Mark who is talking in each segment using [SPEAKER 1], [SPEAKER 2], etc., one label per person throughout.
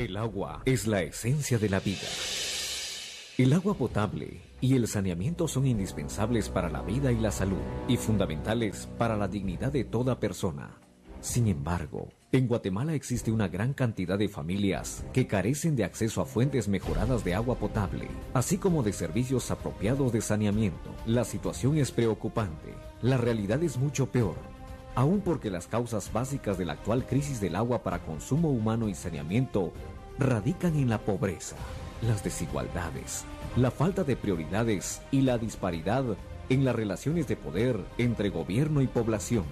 [SPEAKER 1] El agua es la esencia de la vida. El agua potable y el saneamiento son indispensables para la vida y la salud y fundamentales para la dignidad de toda persona. Sin embargo, en Guatemala existe una gran cantidad de familias que carecen de acceso a fuentes mejoradas de agua potable, así como de servicios apropiados de saneamiento. La situación es preocupante. La realidad es mucho peor Aún porque las causas básicas de la actual crisis del agua para consumo humano y saneamiento radican en la pobreza, las desigualdades, la falta de prioridades y la disparidad en las relaciones de poder entre gobierno y población.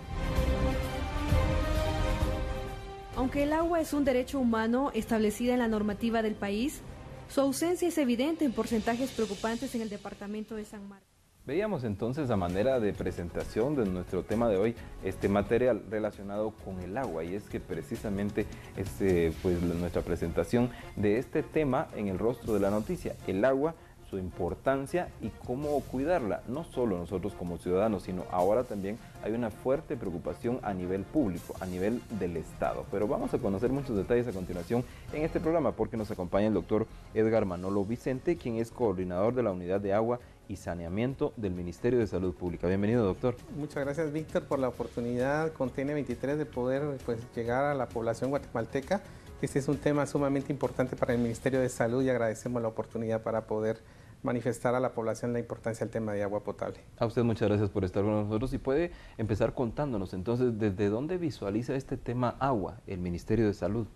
[SPEAKER 2] Aunque el agua es un derecho humano establecida en la normativa del país, su ausencia es evidente en porcentajes preocupantes en el departamento de San Marcos.
[SPEAKER 1] Veíamos entonces a manera de presentación de nuestro tema de hoy este material relacionado con el agua y es que precisamente es este, pues, nuestra presentación de este tema en el rostro de la noticia, el agua su importancia y cómo cuidarla, no solo nosotros como ciudadanos, sino ahora también hay una fuerte preocupación a nivel público, a nivel del Estado. Pero vamos a conocer muchos detalles a continuación en este programa porque nos acompaña el doctor Edgar Manolo Vicente, quien es coordinador de la Unidad de Agua y Saneamiento del Ministerio de Salud Pública. Bienvenido, doctor.
[SPEAKER 2] Muchas gracias, Víctor, por la oportunidad con TN23 de poder pues, llegar a la población guatemalteca. Este es un tema sumamente importante para el Ministerio de Salud y agradecemos la oportunidad para poder manifestar a la población la importancia del tema de agua potable.
[SPEAKER 1] A usted muchas gracias por estar con nosotros y puede empezar contándonos entonces desde dónde
[SPEAKER 2] visualiza este tema agua el Ministerio de Salud.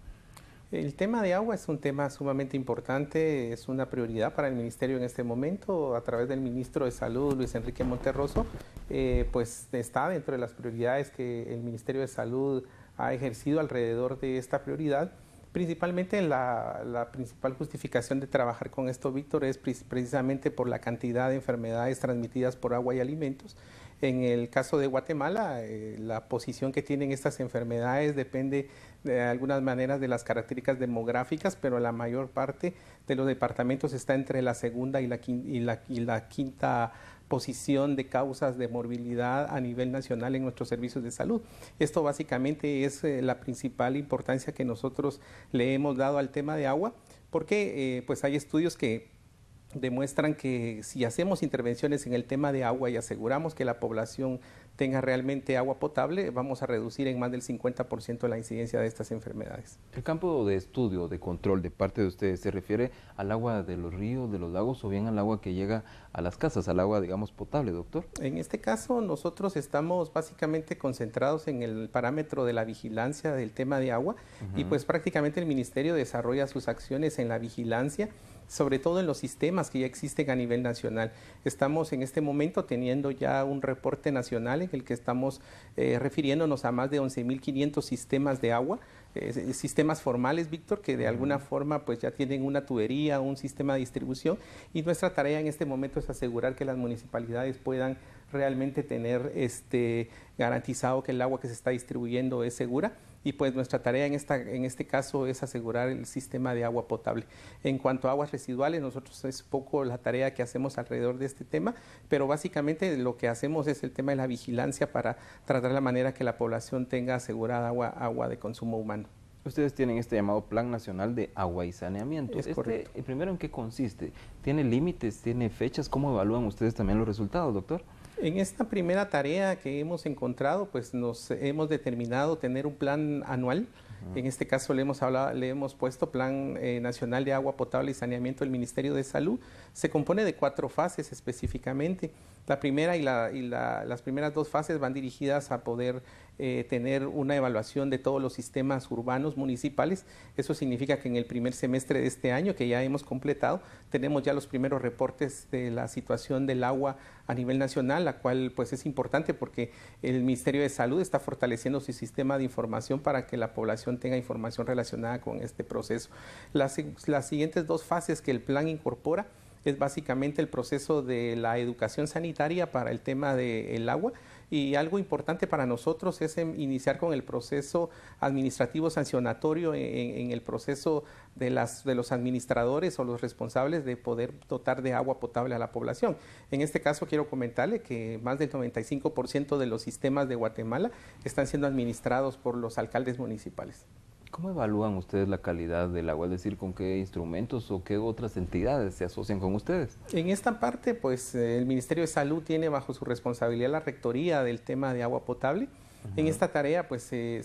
[SPEAKER 2] El tema de agua es un tema sumamente importante, es una prioridad para el Ministerio en este momento. A través del Ministro de Salud, Luis Enrique Monterroso, eh, pues está dentro de las prioridades que el Ministerio de Salud ha ejercido alrededor de esta prioridad. Principalmente la, la principal justificación de trabajar con esto, Víctor, es precisamente por la cantidad de enfermedades transmitidas por agua y alimentos en el caso de Guatemala, eh, la posición que tienen estas enfermedades depende de algunas maneras de las características demográficas, pero la mayor parte de los departamentos está entre la segunda y la quinta, posición de causas de morbilidad a nivel nacional en nuestros servicios de salud. Esto básicamente es eh, la principal importancia que nosotros le hemos dado al tema de agua, porque eh, pues hay estudios que demuestran que si hacemos intervenciones en el tema de agua y aseguramos que la población tenga realmente agua potable, vamos a reducir en más del 50% la incidencia de estas enfermedades.
[SPEAKER 1] ¿El campo de estudio, de control de parte de ustedes se refiere al agua de los ríos, de los lagos o bien al agua que llega a las casas, al agua,
[SPEAKER 2] digamos, potable, doctor? En este caso, nosotros estamos básicamente concentrados en el parámetro de la vigilancia del tema de agua y pues prácticamente el Ministerio desarrolla sus acciones en la vigilancia sobre todo en los sistemas que ya existen a nivel nacional. Estamos en este momento teniendo ya un reporte nacional en el que estamos eh, refiriéndonos a más de 11.500 sistemas de agua, eh, eh, sistemas formales, Víctor, que de alguna forma pues ya tienen una tubería, un sistema de distribución y nuestra tarea en este momento es asegurar que las municipalidades puedan realmente tener este, garantizado que el agua que se está distribuyendo es segura y pues nuestra tarea en, esta, en este caso es asegurar el sistema de agua potable. En cuanto a aguas residuales, nosotros es poco la tarea que hacemos alrededor de este tema, pero básicamente lo que hacemos es el tema de la vigilancia para tratar la manera que la población tenga asegurada agua, agua de consumo humano. Ustedes tienen este llamado Plan Nacional de Agua y Saneamiento.
[SPEAKER 1] Es este, correcto? correcto. Primero, ¿en qué consiste? ¿Tiene límites? ¿Tiene fechas? ¿Cómo evalúan ustedes también los
[SPEAKER 2] resultados, doctor? En esta primera tarea que hemos encontrado, pues nos hemos determinado tener un plan anual. En este caso le hemos, hablado, le hemos puesto Plan eh, Nacional de Agua Potable y Saneamiento del Ministerio de Salud. Se compone de cuatro fases específicamente. La primera y, las primeras dos fases van dirigidas a poder eh, tener una evaluación de todos los sistemas urbanos municipales. Eso significa que en el primer semestre de este año, que ya hemos completado, tenemos ya los primeros reportes de la situación del agua a nivel nacional, la cual pues es importante porque el Ministerio de Salud está fortaleciendo su sistema de información para que la población tenga información relacionada con este proceso. Las, siguientes dos fases que el plan incorpora es básicamente el proceso de la educación sanitaria para el tema del agua y algo importante para nosotros es em, iniciar con el proceso administrativo sancionatorio en, el proceso de, las, de los administradores o los responsables de poder dotar de agua potable a la población. En este caso quiero comentarle que más del 95% de los sistemas de Guatemala están siendo administrados por los alcaldes municipales.
[SPEAKER 1] ¿Cómo evalúan ustedes la calidad del agua? Es decir, ¿con qué instrumentos o qué otras entidades se asocian con ustedes?
[SPEAKER 2] En esta parte, pues eh, el Ministerio de Salud tiene bajo su responsabilidad la rectoría del tema de agua potable. En esta tarea, pues se,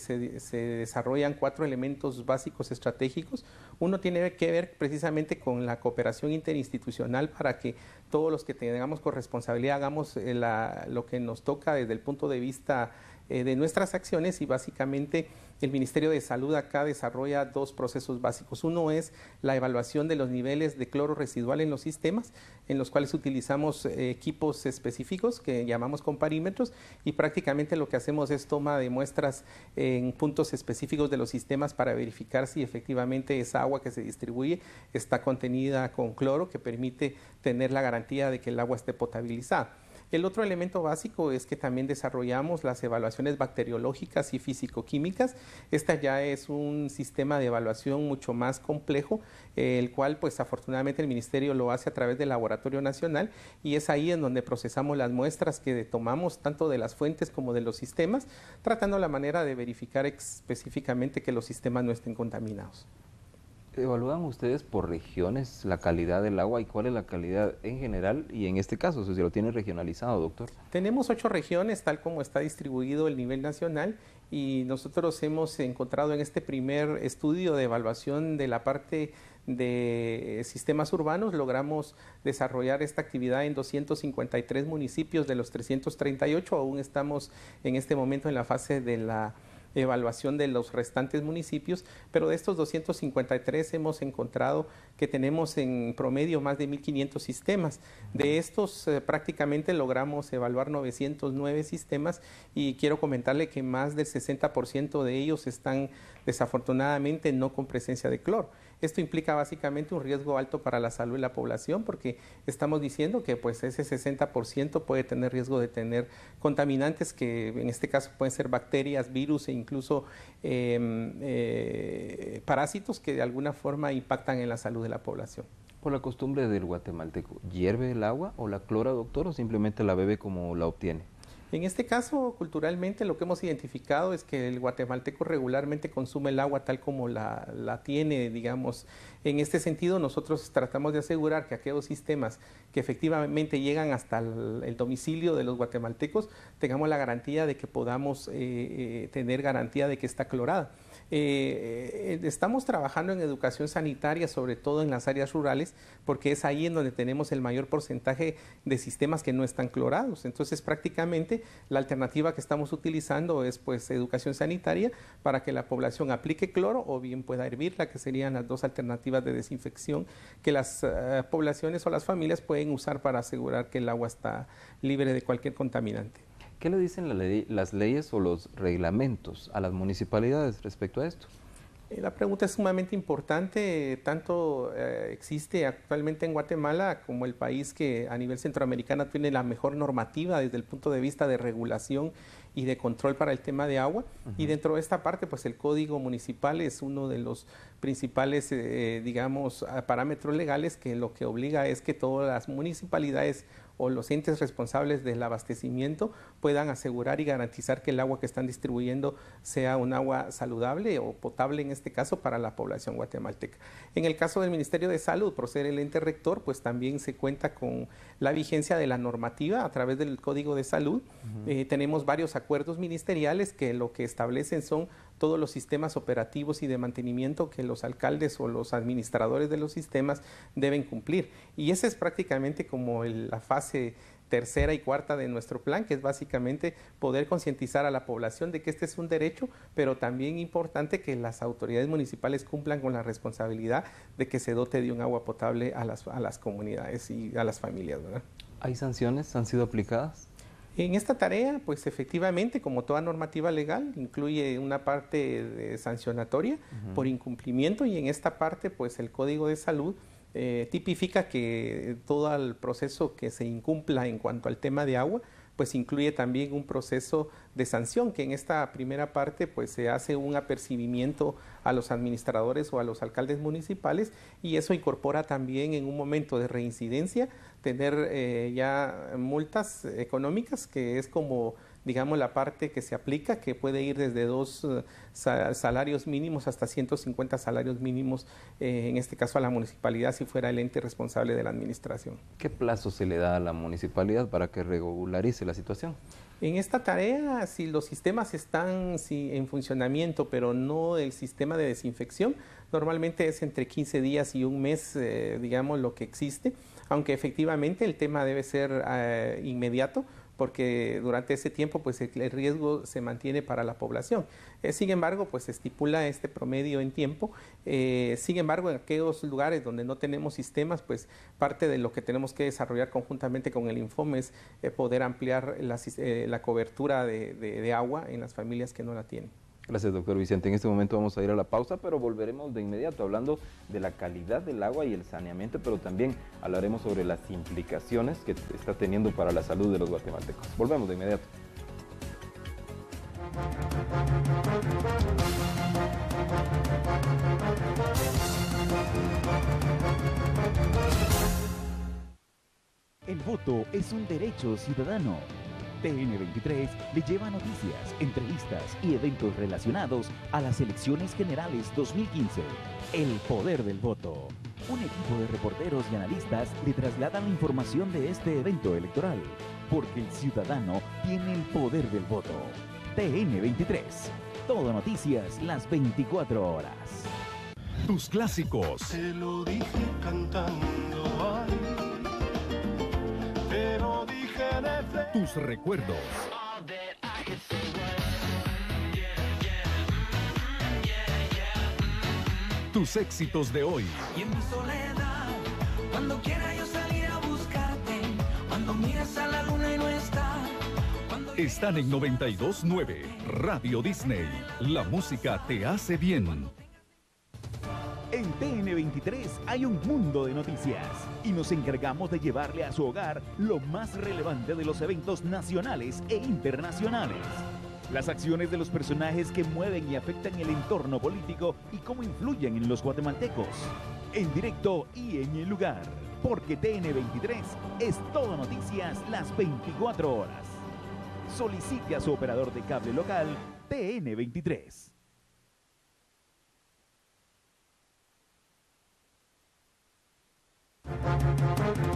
[SPEAKER 2] desarrollan cuatro elementos básicos estratégicos. Uno tiene que ver precisamente con la cooperación interinstitucional para que todos los que tengamos corresponsabilidad hagamos eh, lo que nos toca desde el punto de vista eh, de nuestras acciones y básicamente el Ministerio de Salud acá desarrolla dos procesos básicos. Uno es la evaluación de los niveles de cloro residual en los sistemas, en los cuales utilizamos eh, equipos específicos que llamamos comparímetros y prácticamente lo que hacemos es toma de muestras en puntos específicos de los sistemas para verificar si efectivamente esa agua que se distribuye está contenida con cloro que permite tener la garantía de que el agua esté potabilizada. El otro elemento básico es que también desarrollamos las evaluaciones bacteriológicas y físico-químicas. Esta ya es un sistema de evaluación mucho más complejo, eh, el cual pues afortunadamente el Ministerio lo hace a través del Laboratorio Nacional y es ahí en donde procesamos las muestras que tomamos tanto de las fuentes como de los sistemas, tratando la manera de verificar específicamente que los sistemas no estén contaminados. ¿Evalúan ustedes
[SPEAKER 1] por regiones la calidad del agua y cuál es la calidad en general y en este caso, si lo tiene regionalizado, doctor?
[SPEAKER 2] Tenemos ocho regiones, tal como está distribuido el nivel nacional, y nosotros hemos encontrado en este primer estudio de evaluación de la parte de sistemas urbanos, logramos desarrollar esta actividad en 253 municipios de los 338, aún estamos en este momento en la fase de la evaluación de los restantes municipios, pero de estos 253 hemos encontrado que tenemos en promedio más de 1.500 sistemas. De estos eh, prácticamente logramos evaluar 909 sistemas y quiero comentarle que más del 60% de ellos están desafortunadamente no con presencia de cloro. Esto implica básicamente un riesgo alto para la salud de la población porque estamos diciendo que pues ese 60% puede tener riesgo de tener contaminantes que en este caso pueden ser bacterias, virus e incluso em, eh, parásitos que de alguna forma impactan en la salud de la población. Por la costumbre del guatemalteco, ¿hierve el agua o la clora, doctor, o simplemente
[SPEAKER 1] la bebe como la obtiene?
[SPEAKER 2] En este caso, culturalmente lo que hemos identificado es que el guatemalteco regularmente consume el agua tal como la, tiene, digamos. En este sentido, nosotros tratamos de asegurar que aquellos sistemas que efectivamente llegan hasta el, domicilio de los guatemaltecos, tengamos la garantía de que podamos eh, eh, tener garantía de que está clorada. Eh, eh, estamos trabajando en educación sanitaria, sobre todo en las áreas rurales, porque es ahí en donde tenemos el mayor porcentaje de sistemas que no están clorados. Entonces, prácticamente la alternativa que estamos utilizando es pues educación sanitaria para que la población aplique cloro o bien pueda hervirla, que serían las dos alternativas de desinfección que las eh, poblaciones o las familias pueden usar para asegurar que el agua está libre de cualquier contaminante.
[SPEAKER 1] ¿Qué le dicen las leyes o los reglamentos a las
[SPEAKER 2] municipalidades respecto a esto? Eh, la pregunta es sumamente importante, tanto eh, existe actualmente en Guatemala como el país que a nivel centroamericano tiene la mejor normativa desde el punto de vista de regulación y de control para el tema de agua. Y dentro de esta parte, pues el código municipal es uno de los principales, eh, digamos, parámetros legales que lo que obliga es que todas las municipalidades o los entes responsables del abastecimiento puedan asegurar y garantizar que el agua que están distribuyendo sea un agua saludable o potable en este caso para la población guatemalteca. En el caso del Ministerio de Salud, por ser el ente rector, pues también se cuenta con la vigencia de la normativa a través del Código de Salud. Eh, tenemos varios acuerdos ministeriales que lo que establecen son todos los sistemas operativos y de mantenimiento que los alcaldes o los administradores de los sistemas deben cumplir. Y esa es prácticamente como la fase tercera y cuarta de nuestro plan, que es básicamente poder concientizar a la población de que este es un derecho, pero también importante que las autoridades municipales cumplan con la responsabilidad de que se dote de un agua potable a las, a las comunidades y a las familias. ¿Hay sanciones? ¿Han sido aplicadas? En esta tarea, pues efectivamente, como toda normativa legal, incluye una parte sancionatoria por incumplimiento y en esta parte, pues el Código de Salud eh, tipifica que todo el proceso que se incumpla en cuanto al tema de agua, pues incluye también un proceso de sanción, que en esta primera parte pues se hace un apercibimiento a los administradores o a los alcaldes municipales y eso incorpora también en un momento de reincidencia tener eh, ya multas económicas, que es como digamos, la parte que se aplica, que puede ir desde dos eh, salarios mínimos hasta 150 salarios mínimos, eh, en este caso a la municipalidad, si fuera el ente responsable de la administración. ¿Qué plazo se le da a la municipalidad para que regularice la situación? En esta tarea, si los sistemas están en funcionamiento, pero no el sistema de desinfección, normalmente es entre 15 días y un mes, eh, digamos, lo que existe, aunque efectivamente el tema debe ser inmediato porque durante ese tiempo pues el riesgo se mantiene para la población. Eh, sin embargo, pues se estipula este promedio en tiempo. Eh, sin embargo, en aquellos lugares donde no tenemos sistemas, pues parte de lo que tenemos que desarrollar conjuntamente con el informe es eh, poder ampliar la, cobertura de agua en las familias que no la tienen.
[SPEAKER 1] Gracias, doctor Vicente. En este momento vamos a ir a la
[SPEAKER 2] pausa, pero volveremos de inmediato hablando de la calidad del
[SPEAKER 1] agua y el saneamiento, pero también hablaremos sobre las implicaciones que está teniendo para la salud de los guatemaltecos. Volvemos de inmediato. El voto es un derecho ciudadano TN23 le lleva noticias, entrevistas y eventos relacionados a las elecciones generales 2015. El poder del voto. Un equipo de reporteros y analistas le trasladan la información de este evento electoral, porque el ciudadano tiene el poder del voto. TN23. Todo noticias las 24 horas. Tus clásicos. Te lo dije cantando tus recuerdos. Tus éxitos de hoy. Y en soledad, cuando quiera yo salir a buscarte, cuando miras a la luna
[SPEAKER 2] y no está. Están en 92.9, Radio Disney. La música te hace bien. En TN23 hay
[SPEAKER 1] un mundo de noticias y nos encargamos de llevarle a su hogar lo más relevante de los eventos nacionales e internacionales. Las acciones de los personajes que mueven y afectan el entorno político y cómo influyen en los guatemaltecos. En directo y en el lugar, porque TN23 es todo noticias las 24 horas. Solicite a su operador de cable local TN23. Thank you.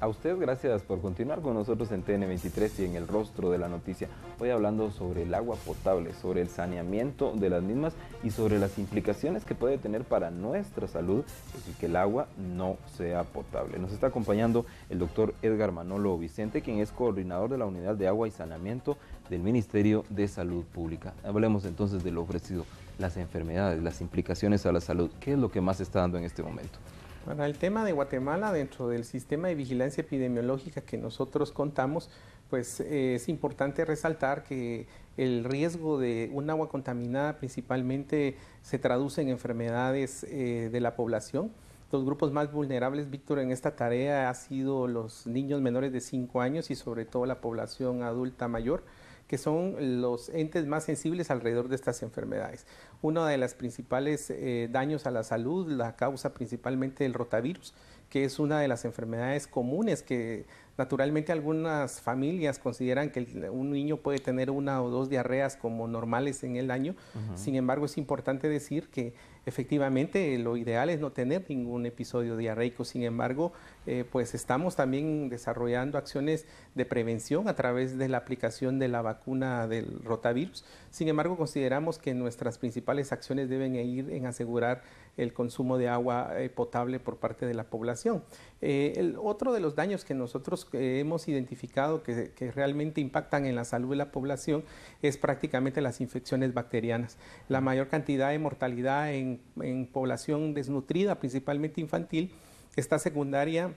[SPEAKER 1] A usted gracias por continuar con nosotros en TN23 y en el rostro de la noticia. Hoy hablando sobre el agua potable, sobre el saneamiento de las mismas y sobre las implicaciones que puede tener para nuestra salud el pues, que el agua no sea potable. Nos está acompañando el doctor Edgar Manolo Vicente, quien es coordinador de la Unidad de Agua y Saneamiento del Ministerio de Salud Pública. Hablemos entonces de lo ofrecido, las enfermedades, las implicaciones a la salud. ¿Qué es lo que más está dando en este momento?
[SPEAKER 2] Para el tema de Guatemala, dentro del sistema de vigilancia epidemiológica que nosotros contamos, pues eh, es importante resaltar que el riesgo de un agua contaminada principalmente se traduce en enfermedades eh, de la población. Los grupos más vulnerables, Víctor, en esta tarea ha sido los niños menores de 5 años y sobre todo la población adulta mayor que son los entes más sensibles alrededor de estas enfermedades. Uno de los principales eh, daños a la salud la causa principalmente el rotavirus, que es una de las enfermedades comunes que Naturalmente algunas familias consideran que un niño puede tener una o dos diarreas como normales en el año. Sin embargo, es importante decir que efectivamente lo ideal es no tener ningún episodio diarreico. Sin embargo, eh, pues estamos también desarrollando acciones de prevención a través de la aplicación de la vacuna del rotavirus. Sin embargo, consideramos que nuestras principales acciones deben ir en asegurar el consumo de agua eh, potable por parte de la población. Eh, el otro de los daños que nosotros que hemos identificado que, realmente impactan en la salud de la población es prácticamente las infecciones bacterianas. La mayor cantidad de mortalidad en, en población desnutrida, principalmente infantil, está secundaria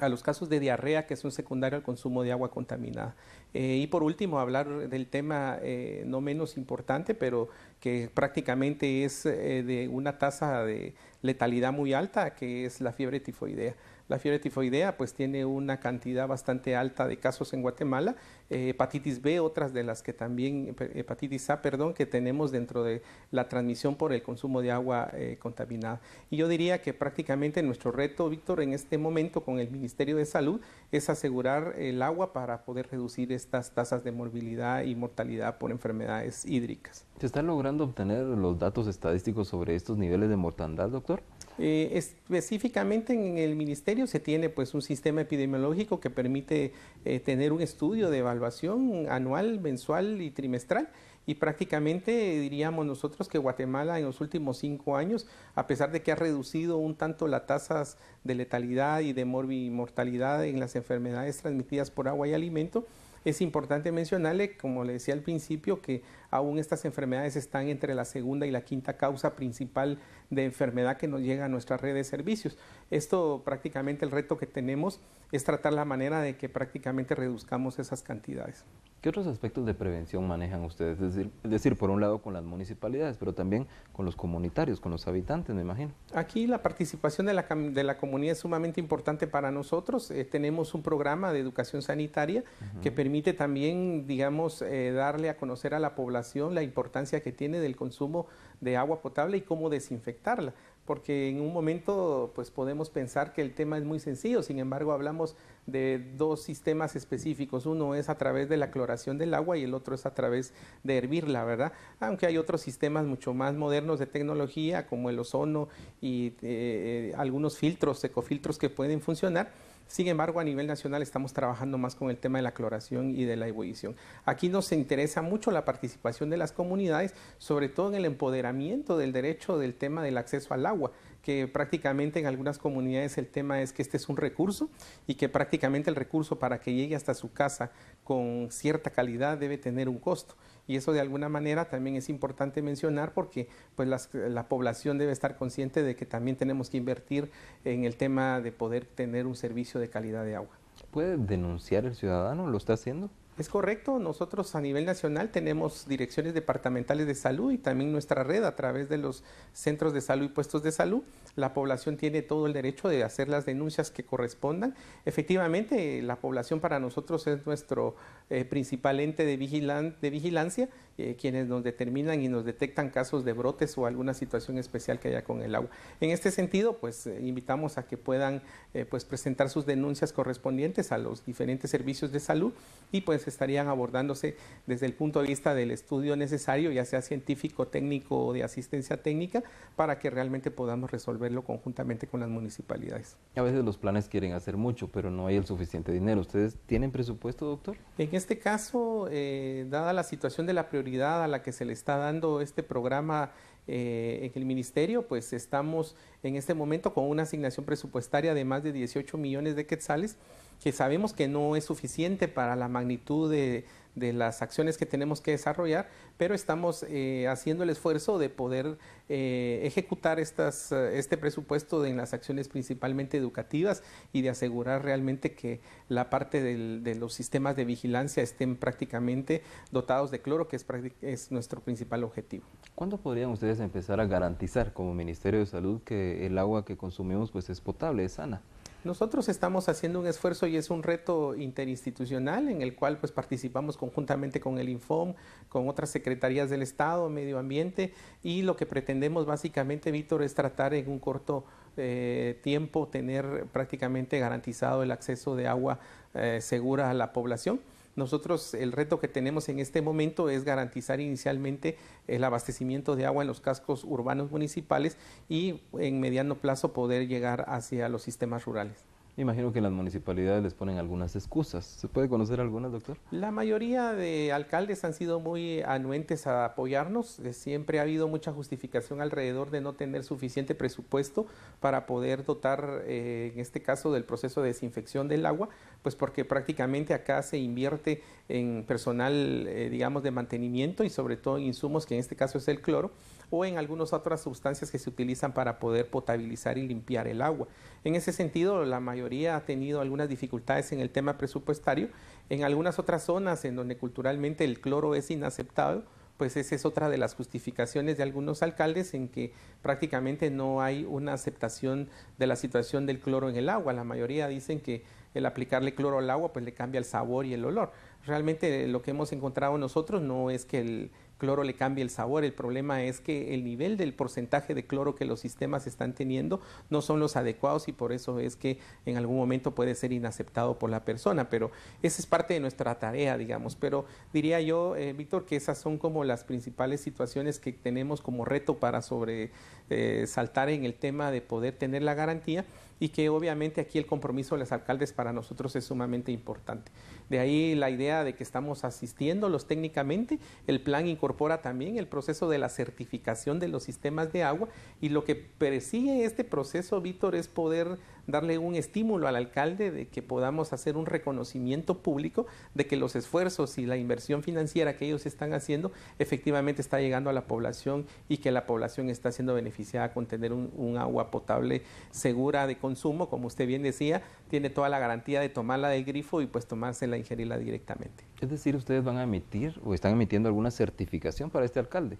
[SPEAKER 2] a los casos de diarrea que son secundarios al consumo de agua contaminada. Eh, y por último, hablar del tema eh, no menos importante, pero que prácticamente es eh, de una tasa de letalidad muy alta, que es la fiebre tifoidea. La fiebre tifoidea pues tiene una cantidad bastante alta de casos en Guatemala, hepatitis B, otras de las que también, hepatitis A, perdón, que tenemos dentro de la transmisión por el consumo de agua contaminada. Y yo diría que prácticamente nuestro reto, Víctor, en este momento con el Ministerio de Salud es asegurar el agua para poder reducir estas tasas de morbilidad y mortalidad por enfermedades hídricas. ¿Se están logrando obtener
[SPEAKER 1] los datos estadísticos sobre estos niveles de mortandad,
[SPEAKER 2] doctor? Eh, específicamente en el ministerio se tiene pues un sistema epidemiológico que permite eh, tener un estudio de evaluación anual, mensual y trimestral y prácticamente diríamos nosotros que Guatemala en los últimos cinco años, a pesar de que ha reducido un tanto las tasas de letalidad y de morbi mortalidad en las enfermedades transmitidas por agua y alimento, es importante mencionarle, como le decía al principio, que aún estas enfermedades están entre la segunda y la quinta causa principal de enfermedad que nos llega a nuestra red de servicios. Esto prácticamente el reto que tenemos es tratar la manera de que prácticamente reduzcamos esas cantidades.
[SPEAKER 1] ¿Qué otros aspectos de prevención manejan ustedes? Es decir, por un lado con las municipalidades, pero también con los comunitarios, con los habitantes, me imagino.
[SPEAKER 2] Aquí la participación de la, de la comunidad es sumamente importante para nosotros. Eh, tenemos un programa de educación sanitaria que permite también, digamos, eh, darle a conocer a la población la importancia que tiene del consumo de agua potable y cómo desinfectarla porque en un momento pues podemos pensar que el tema es muy sencillo, sin embargo hablamos de dos sistemas específicos, uno es a través de la cloración del agua y el otro es a través de hervirla, ¿verdad? Aunque hay otros sistemas mucho más modernos de tecnología como el ozono y eh, eh, algunos filtros, ecofiltros que pueden funcionar, sin embargo, a nivel nacional estamos trabajando más con el tema de la cloración y de la ebullición. Aquí nos interesa mucho la participación de las comunidades, sobre todo en el empoderamiento del derecho del tema del acceso al agua que prácticamente en algunas comunidades el tema es que este es un recurso y que prácticamente el recurso para que llegue hasta su casa con cierta calidad debe tener un costo. Y eso de alguna manera también es importante mencionar porque pues la población debe estar consciente de que también tenemos que invertir en el tema de poder tener un servicio de calidad de agua.
[SPEAKER 1] ¿Puede denunciar el ciudadano? ¿Lo está haciendo?
[SPEAKER 2] Es correcto, nosotros a nivel nacional tenemos direcciones departamentales de salud y también nuestra red a través de los centros de salud y puestos de salud. La población tiene todo el derecho de hacer las denuncias que correspondan. Efectivamente, la población para nosotros es nuestro eh, principal ente de, vigilancia, eh, quienes nos determinan y nos detectan casos de brotes o alguna situación especial que haya con el agua. En este sentido, pues eh, invitamos a que puedan pues, presentar sus denuncias correspondientes a los diferentes servicios de salud y pues estarían abordándose desde el punto de vista del estudio necesario, ya sea científico, técnico o de asistencia técnica, para que realmente podamos resolverlo conjuntamente con las municipalidades.
[SPEAKER 1] A veces los planes quieren hacer mucho, pero no hay el suficiente dinero. ¿Ustedes tienen presupuesto, doctor?
[SPEAKER 2] En este caso, eh, dada la situación de la prioridad a la que se le está dando este programa, eh, en el ministerio, pues estamos en este momento con una asignación presupuestaria de más de 18 millones de quetzales, que sabemos que no es suficiente para la magnitud de, de las acciones que tenemos que desarrollar, pero estamos eh, haciendo el esfuerzo de poder eh, ejecutar eh, este presupuesto en las acciones principalmente educativas y de asegurar realmente que la parte de los sistemas de vigilancia estén prácticamente dotados de cloro, que es, nuestro principal objetivo.
[SPEAKER 1] ¿Cuándo podrían ustedes empezar a garantizar como Ministerio de Salud que el agua que consumimos pues, es potable, es sana?
[SPEAKER 2] Nosotros estamos haciendo un esfuerzo y es un reto interinstitucional en el cual pues participamos conjuntamente con el Infom, con otras secretarías del Estado, medio ambiente y lo que pretendemos básicamente, Víctor, es tratar en un corto eh, tiempo tener prácticamente garantizado el acceso de agua eh, segura a la población. Nosotros el reto que tenemos en este momento es garantizar inicialmente el abastecimiento de agua en los cascos urbanos municipales y en mediano plazo poder llegar hacia los sistemas rurales
[SPEAKER 1] imagino que las municipalidades les ponen algunas excusas. ¿Se puede conocer algunas, doctor?
[SPEAKER 2] La mayoría de alcaldes han sido muy anuentes a apoyarnos. Eh, siempre ha habido mucha justificación alrededor de no tener suficiente presupuesto para poder dotar, eh, en este caso, del proceso de desinfección del agua, pues porque prácticamente acá se invierte en personal, eh, digamos, de mantenimiento y sobre todo en insumos, que en este caso es el cloro o en algunas otras sustancias que se utilizan para poder potabilizar y limpiar el agua. En ese sentido, la mayoría ha tenido algunas dificultades en el tema presupuestario. En algunas otras zonas en donde culturalmente el cloro es inaceptado, pues esa es otra de las justificaciones de algunos alcaldes en que prácticamente no hay una aceptación de la situación del cloro en el agua. La mayoría dicen que el aplicarle cloro al agua pues le cambia el sabor y el olor. Realmente lo que hemos encontrado nosotros no es que el, cloro le cambia el sabor. El problema es que el nivel del porcentaje de cloro que los sistemas están teniendo no son los adecuados y por eso es que en algún momento puede ser inaceptado por la persona. Pero esa es parte de nuestra tarea, digamos. Pero diría yo, eh, Víctor, que esas son como las principales situaciones que tenemos como reto para sobre eh, saltar en el tema de poder tener la garantía y que obviamente aquí el compromiso de los alcaldes para nosotros es sumamente importante. De ahí la idea de que estamos asistiéndolos técnicamente. El plan incorpora también el proceso de la certificación de los sistemas de agua y lo que persigue este proceso, Víctor, es poder darle un estímulo al alcalde de que podamos hacer un reconocimiento público de que los esfuerzos y la inversión financiera que ellos están haciendo efectivamente está llegando a la población y que la población está siendo beneficiada con tener un, agua potable segura de consumo, como usted bien decía, tiene toda la garantía de tomarla del grifo y pues tomársela, ingerirla directamente. Es decir, ustedes van a emitir o están emitiendo
[SPEAKER 1] alguna certificación
[SPEAKER 2] para este alcalde.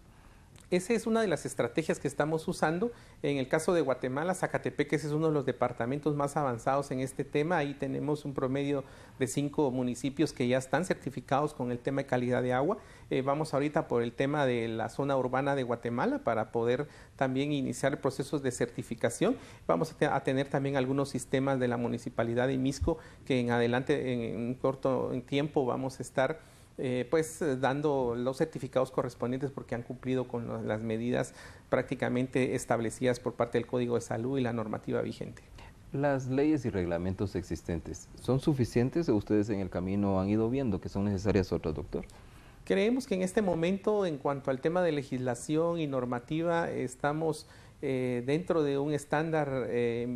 [SPEAKER 2] Esa es una de las estrategias que estamos usando. En el caso de Guatemala, Zacatepec es uno de los departamentos más avanzados en este tema. Ahí tenemos un promedio de cinco municipios que ya están certificados con el tema de calidad de agua. Eh, vamos ahorita por el tema de la zona urbana de Guatemala para poder también iniciar procesos de certificación. Vamos a, tener también algunos sistemas de la municipalidad de Misco que en adelante, en, en un corto tiempo, vamos a estar eh, pues eh, dando los certificados correspondientes porque han cumplido con las medidas prácticamente establecidas por parte del Código de Salud y la normativa vigente.
[SPEAKER 1] ¿Las leyes y reglamentos existentes son suficientes o ustedes en el camino han ido viendo que son necesarias otras, doctor?
[SPEAKER 2] Creemos que en este momento, en cuanto al tema de legislación y normativa, estamos eh, dentro de un estándar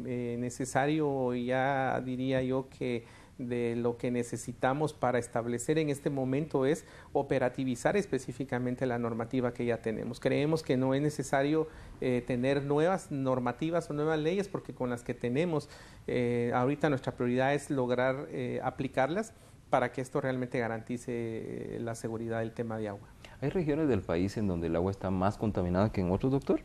[SPEAKER 2] necesario, ya diría yo que de lo que necesitamos para establecer en este momento es operativizar específicamente la normativa que ya tenemos. Creemos que no es necesario eh, tener nuevas normativas o nuevas leyes porque con las que tenemos eh, ahorita nuestra prioridad es lograr eh, aplicarlas para que esto realmente garantice la seguridad del tema de agua. ¿Hay regiones
[SPEAKER 1] del país en donde el agua está más contaminada que en otros, doctor?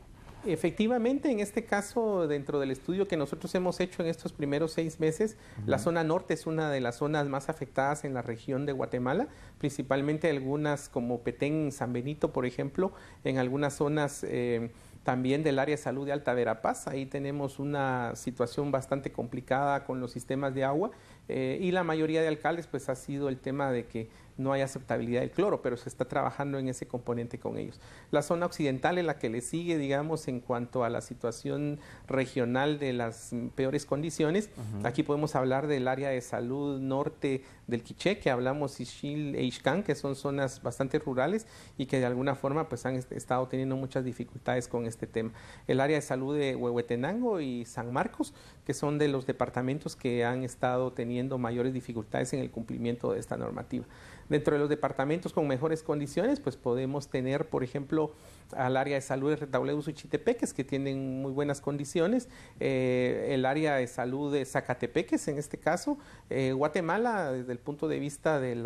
[SPEAKER 2] Efectivamente, en este caso, dentro del estudio que nosotros hemos hecho en estos primeros seis meses, la zona norte es una de las zonas más afectadas en la región de Guatemala, principalmente algunas como Petén, San Benito, por ejemplo, en algunas zonas... Eh, también del área de salud de Alta Verapaz. Ahí tenemos una situación bastante complicada con los sistemas de agua eh, y la mayoría de alcaldes pues ha sido el tema de que no hay aceptabilidad del cloro, pero se está trabajando en ese componente con ellos. La zona occidental es la que le sigue, digamos, en cuanto a la situación regional de las peores condiciones. Aquí podemos hablar del área de salud norte del Quiché, que hablamos Ixchil e Ishkan, que son zonas bastante rurales y que de alguna forma pues han estado teniendo muchas dificultades con este tema. El área de salud de Huehuetenango y San Marcos, que son de los departamentos que han estado teniendo mayores dificultades en el cumplimiento de esta normativa. Dentro de los departamentos con mejores condiciones, pues podemos tener, por ejemplo, al área de salud de y Chitepeques, que tienen muy buenas condiciones, eh, el área de salud de Zacatepeques, en este caso, eh, Guatemala, desde el punto de vista del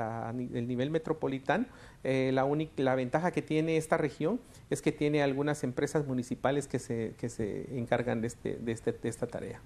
[SPEAKER 2] nivel metropolitano, eh, la, ventaja que tiene esta región es que tiene algunas empresas municipales que se, que se encargan de, este, de este, esta tarea.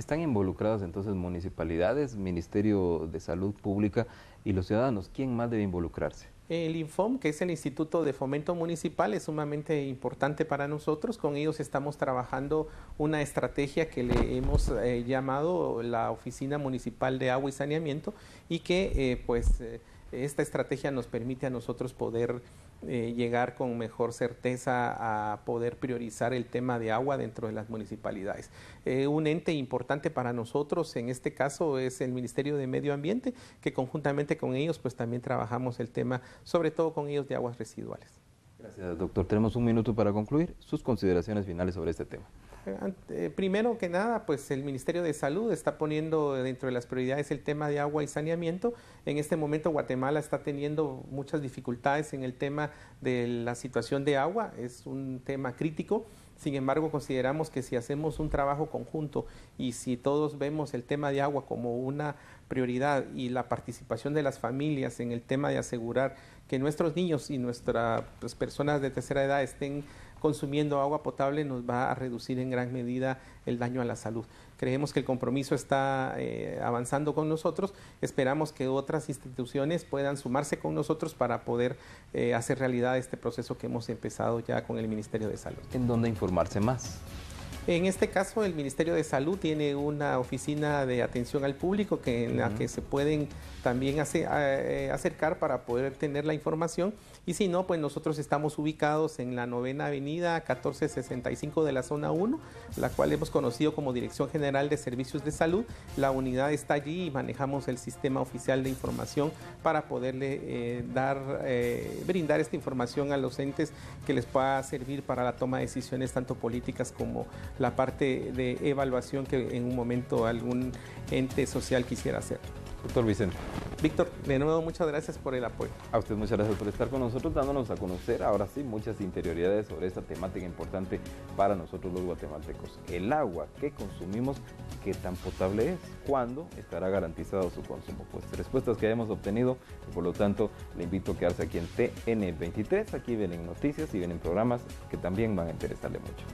[SPEAKER 1] Están involucradas entonces municipalidades, Ministerio de Salud Pública y los ciudadanos. ¿Quién más debe involucrarse?
[SPEAKER 2] El INFOM, que es el Instituto de Fomento Municipal, es sumamente importante para nosotros. Con ellos estamos trabajando una estrategia que le hemos eh, llamado la Oficina Municipal de Agua y Saneamiento y que eh, pues eh, esta estrategia nos permite a nosotros poder eh, llegar con mejor certeza a poder priorizar el tema de agua dentro de las municipalidades. Eh, un ente importante para nosotros en este caso es el Ministerio de Medio Ambiente, que conjuntamente con ellos pues también trabajamos el tema, sobre todo con ellos de aguas residuales. Gracias,
[SPEAKER 1] doctor. Tenemos un minuto para concluir sus consideraciones finales sobre este tema
[SPEAKER 2] primero que nada, pues el Ministerio de Salud está poniendo dentro de las prioridades el tema de agua y saneamiento. En este momento Guatemala está teniendo muchas dificultades en el tema de la situación de agua, es un tema crítico. Sin embargo, consideramos que si hacemos un trabajo conjunto y si todos vemos el tema de agua como una prioridad y la participación de las familias en el tema de asegurar que nuestros niños y nuestras pues, personas de tercera edad estén consumiendo agua potable nos va a reducir en gran medida el daño a la salud. Creemos que el compromiso está eh, avanzando con nosotros, esperamos que otras instituciones puedan sumarse con nosotros para poder eh, hacer realidad este proceso que hemos empezado ya con el Ministerio de Salud. ¿En dónde informarse más? En este caso, el Ministerio de Salud tiene una oficina de atención al público que, en la que se pueden también hace, eh, acercar para poder tener la información. Y si no, pues nosotros estamos ubicados en la novena avenida 1465 de la zona 1, la cual hemos conocido como Dirección General de Servicios de Salud. La unidad está allí y manejamos el sistema oficial de información para poderle eh, dar, eh, brindar esta información a los entes que les pueda servir para la toma de decisiones tanto políticas como la parte de evaluación que en un momento algún ente social quisiera hacer. Doctor Vicente. Víctor, de nuevo muchas gracias por el apoyo. A usted muchas gracias por estar con nosotros, dándonos a conocer ahora
[SPEAKER 1] sí muchas interioridades sobre esta temática importante para nosotros los guatemaltecos. El agua que consumimos, qué tan potable es, cuándo estará garantizado su consumo. Pues respuestas que hemos obtenido, por lo tanto le invito a quedarse aquí en TN23, aquí vienen noticias y vienen programas que también van a interesarle mucho.